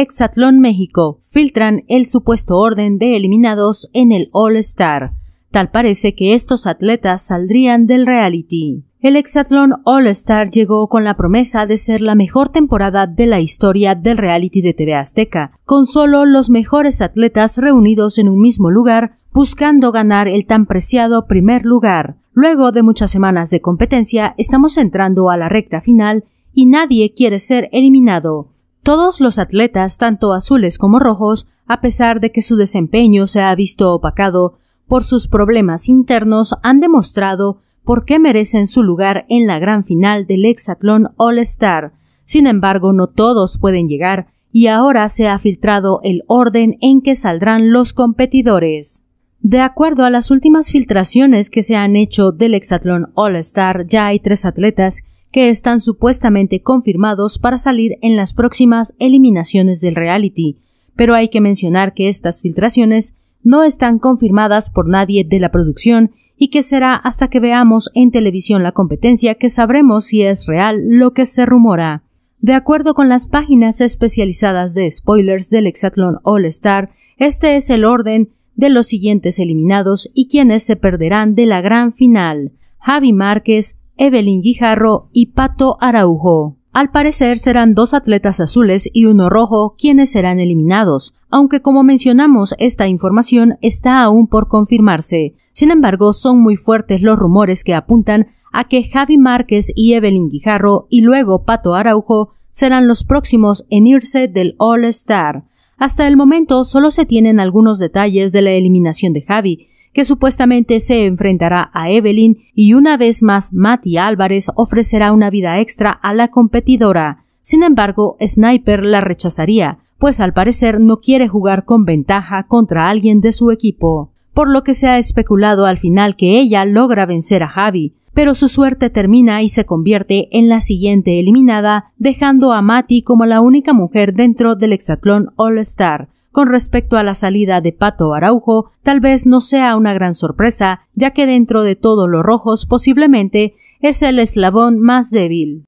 Exatlón México filtran el supuesto orden de eliminados en el All-Star. Tal parece que estos atletas saldrían del reality. El Exatlón All-Star llegó con la promesa de ser la mejor temporada de la historia del reality de TV Azteca, con solo los mejores atletas reunidos en un mismo lugar, buscando ganar el tan preciado primer lugar. Luego de muchas semanas de competencia, estamos entrando a la recta final y nadie quiere ser eliminado. Todos los atletas, tanto azules como rojos, a pesar de que su desempeño se ha visto opacado por sus problemas internos, han demostrado por qué merecen su lugar en la gran final del Hexatlón All-Star. Sin embargo, no todos pueden llegar y ahora se ha filtrado el orden en que saldrán los competidores. De acuerdo a las últimas filtraciones que se han hecho del Hexatlón All-Star, ya hay tres atletas que están supuestamente confirmados para salir en las próximas eliminaciones del reality, pero hay que mencionar que estas filtraciones no están confirmadas por nadie de la producción y que será hasta que veamos en televisión la competencia que sabremos si es real lo que se rumora. De acuerdo con las páginas especializadas de spoilers del Hexatlón All Star, este es el orden de los siguientes eliminados y quienes se perderán de la gran final. Javi Márquez, Evelyn Guijarro y Pato Araujo. Al parecer serán dos atletas azules y uno rojo quienes serán eliminados, aunque como mencionamos esta información está aún por confirmarse. Sin embargo, son muy fuertes los rumores que apuntan a que Javi Márquez y Evelyn Guijarro y luego Pato Araujo serán los próximos en irse del All Star. Hasta el momento solo se tienen algunos detalles de la eliminación de Javi, que supuestamente se enfrentará a Evelyn y una vez más Mati Álvarez ofrecerá una vida extra a la competidora. Sin embargo, Sniper la rechazaría, pues al parecer no quiere jugar con ventaja contra alguien de su equipo, por lo que se ha especulado al final que ella logra vencer a Javi, pero su suerte termina y se convierte en la siguiente eliminada, dejando a Mati como la única mujer dentro del Hexatlón All Star, con respecto a la salida de Pato Araujo, tal vez no sea una gran sorpresa, ya que dentro de todos los rojos posiblemente es el eslabón más débil.